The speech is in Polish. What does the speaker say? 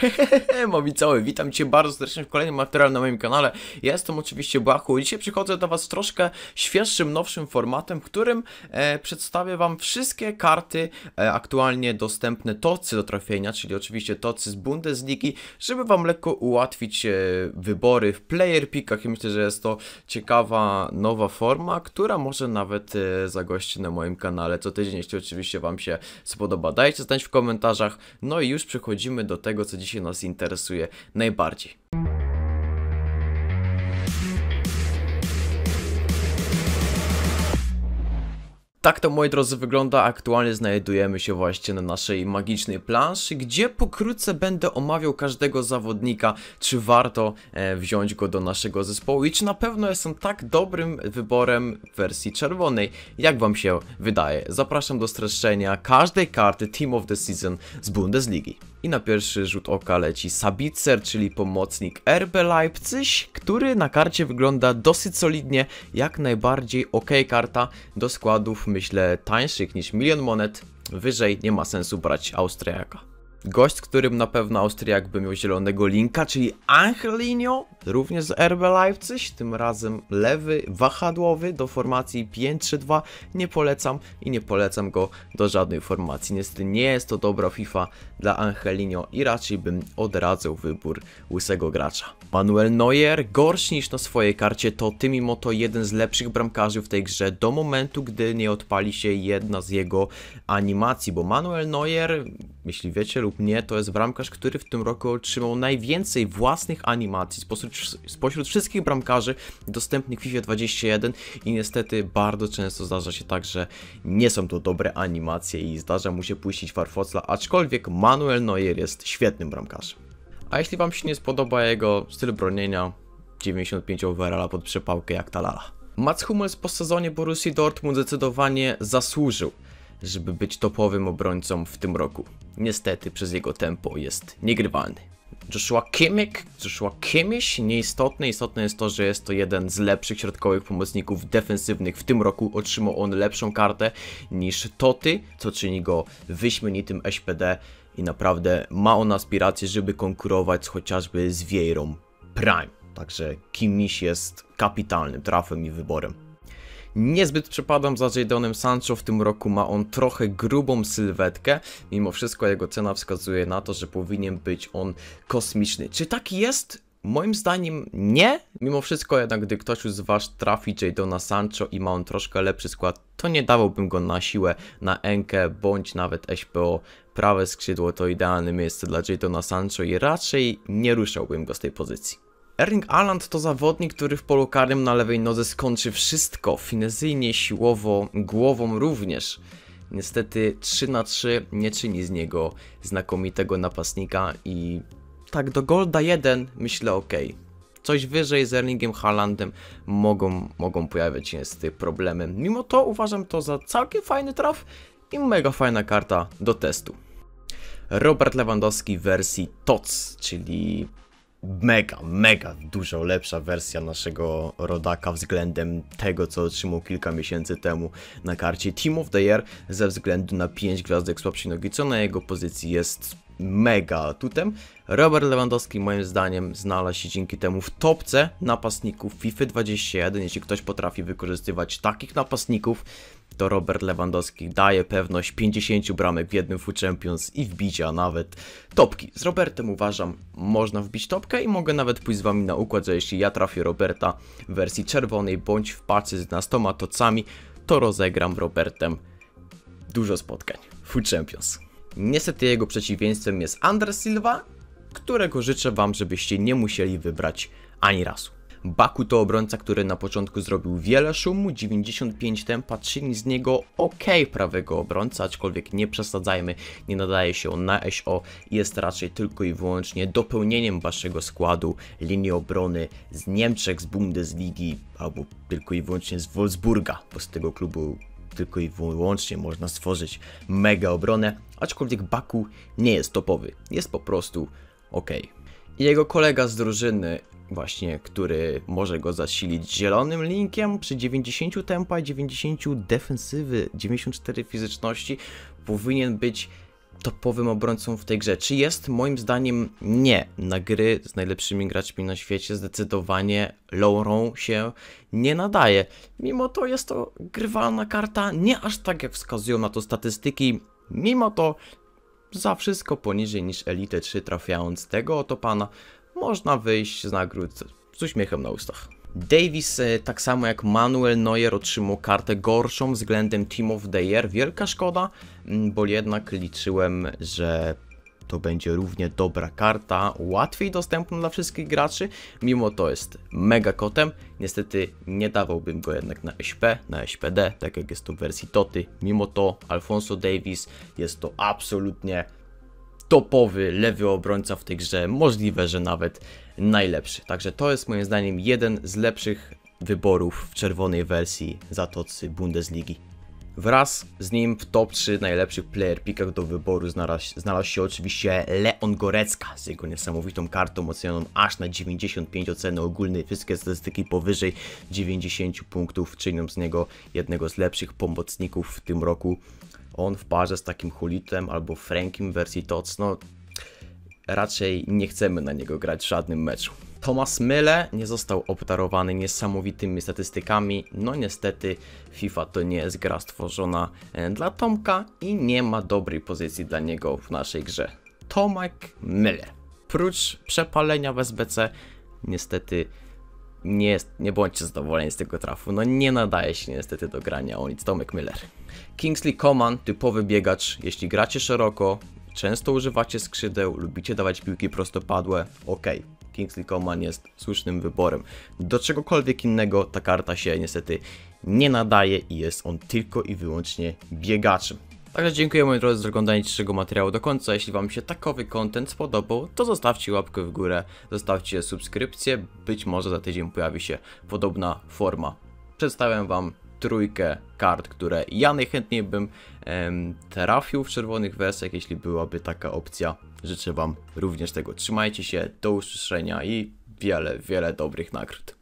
Hehehe, mowi cały, witam Cię bardzo serdecznie w kolejnym materiale na moim kanale. jestem oczywiście Bachu i dzisiaj przychodzę do Was troszkę świeższym, nowszym formatem, w którym e, przedstawię Wam wszystkie karty e, aktualnie dostępne tocy do trafienia, czyli oczywiście tocy z Bundesligi, żeby Wam lekko ułatwić e, wybory w player pickach i myślę, że jest to ciekawa, nowa forma, która może nawet e, zagościć na moim kanale co tydzień, jeśli oczywiście Wam się spodoba. Dajcie znać w komentarzach, no i już przechodzimy do tego, co dzisiaj się nas interesuje najbardziej. Tak to moi drodzy wygląda, aktualnie znajdujemy się właśnie na naszej magicznej planszy, gdzie pokrótce będę omawiał każdego zawodnika, czy warto e, wziąć go do naszego zespołu i czy na pewno jest on tak dobrym wyborem w wersji czerwonej, jak wam się wydaje. Zapraszam do streszczenia każdej karty Team of the Season z Bundesligi. I na pierwszy rzut oka leci Sabitzer, czyli pomocnik RB Leipzig, który na karcie wygląda dosyć solidnie, jak najbardziej ok karta do składów, myślę tańszych niż milion monet. Wyżej nie ma sensu brać Austriaka. Gość, którym na pewno Austriak by miał zielonego linka, czyli Angelinio, również z RB Leipzig, tym razem lewy, wahadłowy do formacji 5-3-2. Nie polecam i nie polecam go do żadnej formacji. Niestety nie jest to dobra FIFA dla Angelinio i raczej bym odradzał wybór łysego gracza. Manuel Neuer, gorszy niż na swojej karcie, to ty mimo to jeden z lepszych bramkarzy w tej grze do momentu, gdy nie odpali się jedna z jego animacji, bo Manuel Neuer, jeśli wiecie lub nie, to jest bramkarz, który w tym roku otrzymał najwięcej własnych animacji spośród, spośród wszystkich bramkarzy dostępnych w FIFA 21 i niestety bardzo często zdarza się tak, że nie są to dobre animacje i zdarza mu się puścić farfocla, aczkolwiek Manuel Neuer jest świetnym bramkarzem. A jeśli Wam się nie spodoba jego styl bronienia, 95 overalla pod przepałkę jak Talala. Mats Hummels po sezonie Borussii Dortmund zdecydowanie zasłużył żeby być topowym obrońcą w tym roku. Niestety przez jego tempo jest niegrywalny. Joshua Kimmich, Joshua Kimmich, nieistotne, istotne jest to, że jest to jeden z lepszych środkowych pomocników defensywnych w tym roku, otrzymał on lepszą kartę niż Toty, co czyni go wyśmienitym SPD i naprawdę ma on aspiracje, żeby konkurować chociażby z Vieirą Prime, także Kimmich jest kapitalnym trafem i wyborem. Niezbyt przepadam za Jadonem Sancho, w tym roku ma on trochę grubą sylwetkę, mimo wszystko jego cena wskazuje na to, że powinien być on kosmiczny. Czy tak jest? Moim zdaniem nie. Mimo wszystko jednak, gdy ktoś z Was trafi Jadona Sancho i ma on troszkę lepszy skład, to nie dawałbym go na siłę na Enkę bądź nawet SPO. Prawe skrzydło to idealne miejsce dla Jadona Sancho i raczej nie ruszałbym go z tej pozycji. Erling Aland to zawodnik, który w polu karnym na lewej nodze skończy wszystko, finezyjnie, siłowo, głową również. Niestety 3 na 3 nie czyni z niego znakomitego napastnika i tak do Golda 1 myślę ok. Coś wyżej z Erlingiem Haalandem mogą, mogą pojawiać się z tym problemy. Mimo to uważam to za całkiem fajny traf i mega fajna karta do testu. Robert Lewandowski w wersji TOC, czyli mega, mega dużo lepsza wersja naszego rodaka względem tego, co otrzymał kilka miesięcy temu na karcie Team of the Year ze względu na 5 gwiazdek słabszej nogi, co na jego pozycji jest mega atutem. Robert Lewandowski moim zdaniem znalazł się dzięki temu w topce napastników FIFA 21. Jeśli ktoś potrafi wykorzystywać takich napastników, to Robert Lewandowski daje pewność 50 bramek w jednym FUT Champions i wbicia nawet topki. Z Robertem uważam, można wbić topkę i mogę nawet pójść z wami na układ, że jeśli ja trafię Roberta w wersji czerwonej bądź w pacy z nastoma tocami, to rozegram Robertem dużo spotkań. FUT Champions. Niestety jego przeciwieństwem jest Andres Silva, którego życzę wam, żebyście nie musieli wybrać ani razu. Baku to obrońca, który na początku zrobił wiele szumu, 95 tempa, czyni z niego ok prawego obrońca, aczkolwiek nie przesadzajmy, nie nadaje się on na SO, jest raczej tylko i wyłącznie dopełnieniem waszego składu linii obrony z Niemczech, z Bundesligi albo tylko i wyłącznie z Wolfsburga, bo z tego klubu tylko i wyłącznie można stworzyć mega obronę, aczkolwiek Baku nie jest topowy, jest po prostu ok. Jego kolega z drużyny właśnie, który może go zasilić zielonym linkiem przy 90 tempa, 90 defensywy, 94 fizyczności powinien być topowym obrońcą w tej grze. Czy jest? Moim zdaniem nie. Na gry z najlepszymi graczmi na świecie zdecydowanie Laurent się nie nadaje. Mimo to jest to grywalna karta, nie aż tak jak wskazują na to statystyki. Mimo to za wszystko poniżej niż Elite 3 trafiając tego oto pana można wyjść z nagród z uśmiechem na ustach. Davis, e, tak samo jak Manuel Neuer, otrzymał kartę gorszą względem Team of the Year. Wielka szkoda, mm, bo jednak liczyłem, że to będzie równie dobra karta, łatwiej dostępna dla wszystkich graczy, mimo to jest mega kotem, niestety nie dawałbym go jednak na SP, na SPD, tak jak jest to w wersji TOTY, mimo to Alfonso Davis jest to absolutnie topowy lewy obrońca w tej grze, możliwe, że nawet najlepszy. Także to jest moim zdaniem jeden z lepszych wyborów w czerwonej wersji Zatocy Bundesligi. Wraz z nim w top 3 najlepszych player pickach do wyboru znalazł, znalazł się oczywiście Leon Gorecka z jego niesamowitą kartą ocenioną aż na 95 oceny ogólnej, wszystkie statystyki powyżej 90 punktów czynią z niego jednego z lepszych pomocników w tym roku on w parze z takim Hulitem albo Frankiem w wersji TOC, no raczej nie chcemy na niego grać w żadnym meczu. Thomas Myle nie został obdarowany niesamowitymi statystykami, no niestety FIFA to nie jest gra stworzona e, dla Tomka i nie ma dobrej pozycji dla niego w naszej grze. Tomek Myle. Prócz przepalenia w SBC niestety nie, jest, nie bądźcie zadowoleni z tego trafu. No nie nadaje się niestety do grania o nic, Tomek Miller. Kingsley Coman, typowy biegacz. Jeśli gracie szeroko, często używacie skrzydeł, lubicie dawać piłki prostopadłe, ok. Kingsley Coman jest słusznym wyborem. Do czegokolwiek innego ta karta się niestety nie nadaje i jest on tylko i wyłącznie biegaczem. Także dziękuję moi drodzy za oglądanie dzisiejszego materiału do końca. Jeśli wam się takowy content spodobał, to zostawcie łapkę w górę, zostawcie subskrypcję, być może za tydzień pojawi się podobna forma. Przedstawiam wam trójkę kart, które ja najchętniej bym em, trafił w czerwonych wersjach, jeśli byłaby taka opcja. Życzę wam również tego. Trzymajcie się, do usłyszenia i wiele, wiele dobrych nagród.